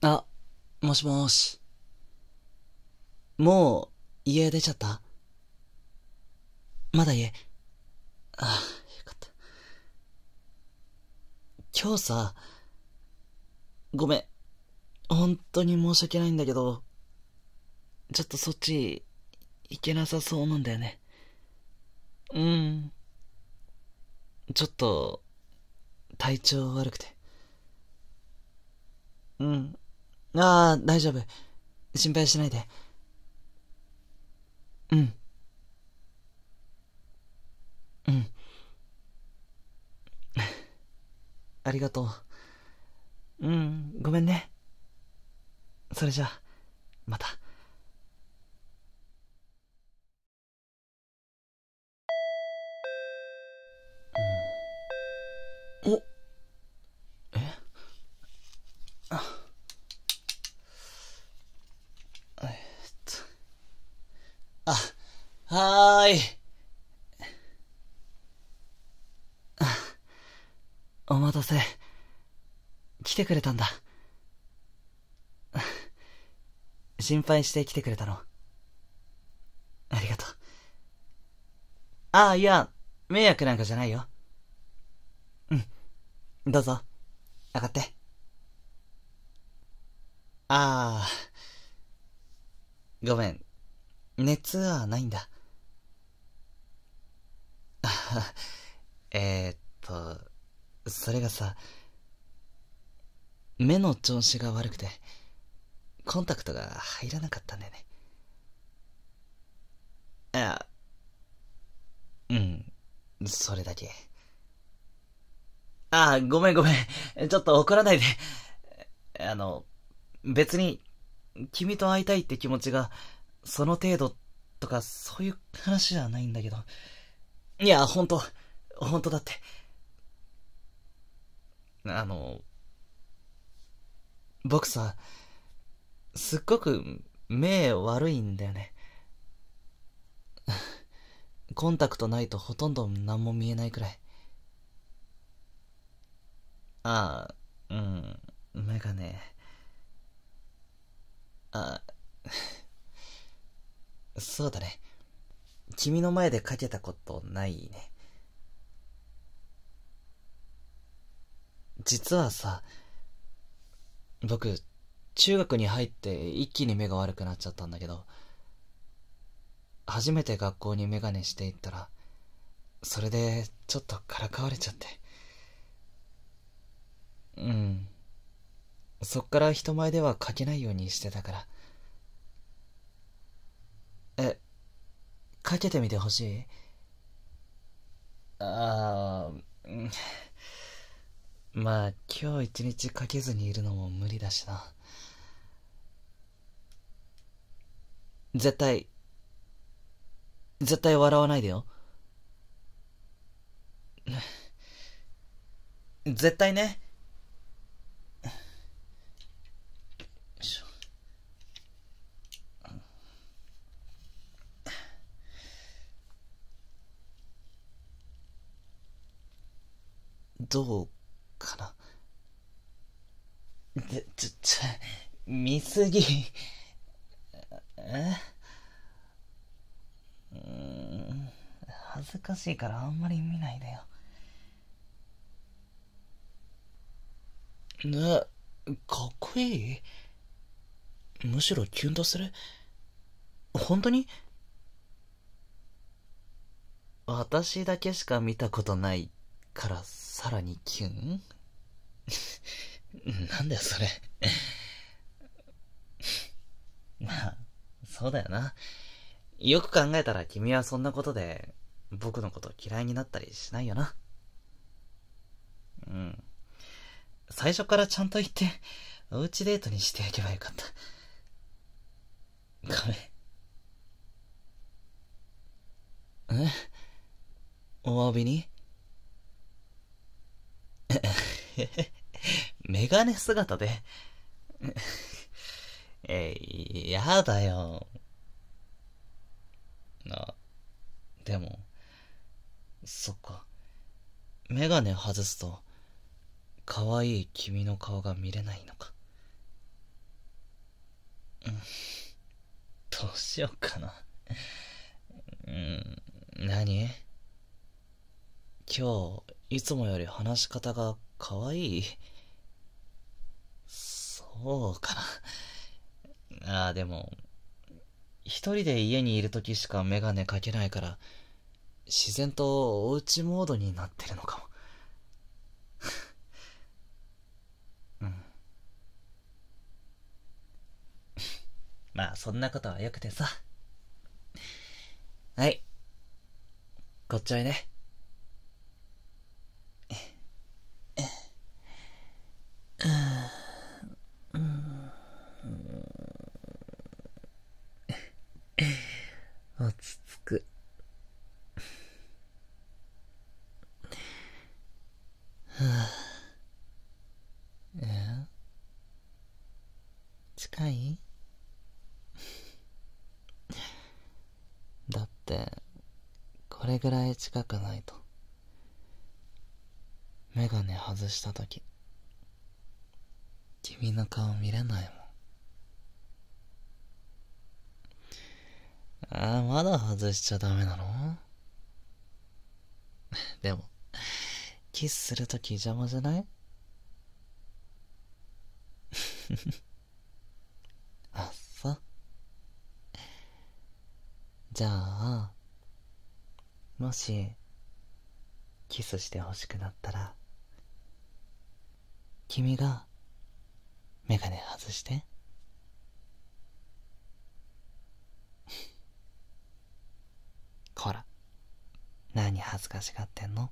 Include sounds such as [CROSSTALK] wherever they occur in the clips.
あ、もしもし。もう、家出ちゃったまだ家。ああ、よかった。今日さ、ごめん。本当に申し訳ないんだけど、ちょっとそっち、行けなさそうなんだよね。うん。ちょっと、体調悪くて。うん。ああ、大丈夫。心配しないで。うん。うん。[LAUGHS] ありがとう。うん、ごめんね。それじゃあ、また。おお待たせ。来てくれたんだ。[LAUGHS] 心配して来てくれたの。ありがとう。ああ、いや、迷惑なんかじゃないよ。うん。どうぞ。上がって。ああ。ごめん。熱はないんだ。[LAUGHS] えっと。それがさ、目の調子が悪くて、コンタクトが入らなかったんだよね。あ、うん、それだけ。ああ、ごめんごめん。ちょっと怒らないで。あの、別に、君と会いたいって気持ちが、その程度とか、そういう話じゃないんだけど。いや、ほんと、ほんとだって。あの、僕さ、すっごく目悪いんだよね。コンタクトないとほとんど何も見えないくらい。ああ、うん、メガネ。あ、そうだね。君の前でかけたことないね。実はさ、僕、中学に入って一気に目が悪くなっちゃったんだけど、初めて学校にメガネしていったら、それでちょっとからかわれちゃって。うん。そっから人前では書けないようにしてたから。え、かけてみてほしいああ、うん。まあ今日一日かけずにいるのも無理だしな絶対絶対笑わないでよ絶対ねどうかなちょ、ちょ、見すぎ。えうん、恥ずかしいからあんまり見ないでよ。ね、かっこいいむしろキュンとする本当に私だけしか見たことないからさらにキュン [LAUGHS] なんだよ、それ [LAUGHS] まあ、そうだよな。よく考えたら君はそんなことで、僕のこと嫌いになったりしないよな。うん。最初からちゃんと言って、おうちデートにしてあげばよかった。ごめん。えお詫びに [LAUGHS] メガネ姿で [LAUGHS] えー、やだよ。あ、でも、そっか。メガネ外すと、可愛い君の顔が見れないのか。うん。どうしよっかな。うん、何今日、いつもより話し方が可愛い。そうかな。ああ、でも、一人で家にいる時しかメガネかけないから、自然とおうちモードになってるのかも。[LAUGHS] うん。[LAUGHS] まあ、そんなことはよくてさ。はい。こっちはいね。落ち着く。は [SIGHS] あ、え近い [LAUGHS] だって、これぐらい近くないと。メガネ外したとき、君の顔見れないもん。ああ、まだ外しちゃダメなの [LAUGHS] でも、キスするとき邪魔じゃない [LAUGHS] あっさ。じゃあ、もし、キスしてほしくなったら、君が、メガネ外して。恥ずかしがってんの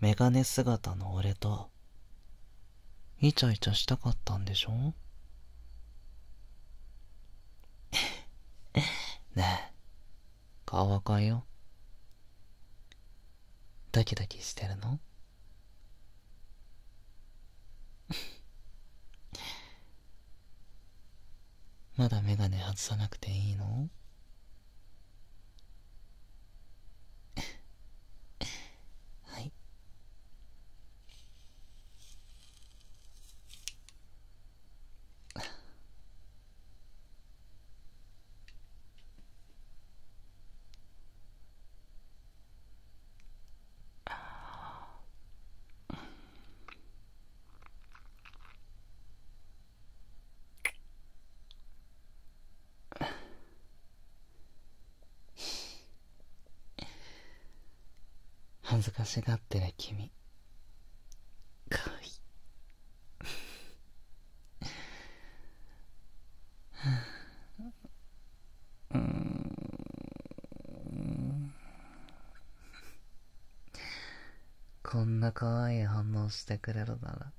メガネ姿の俺とイチャイチャしたかったんでしょ [LAUGHS] ねえ顔赤いよドキドキしてるの [LAUGHS] まだメガネ外さなくていいのずかしがってる君かわいいこんな可愛い反応してくれるなら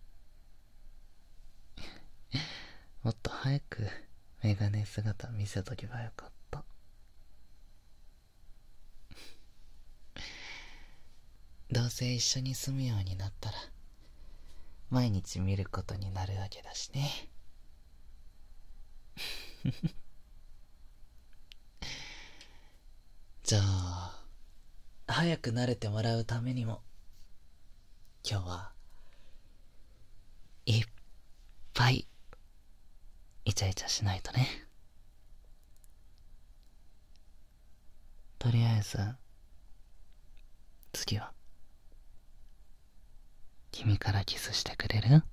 もっと早くメガネ姿見せとけばよかったどうせ一緒に住むようになったら毎日見ることになるわけだしね [LAUGHS] じゃあ早く慣れてもらうためにも今日はいっぱいイチャイチャしないとねとりあえず次は君からキスしてくれる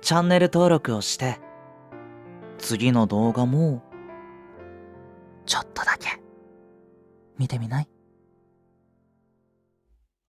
チャンネル登録をして次の動画もちょっとだけ見てみない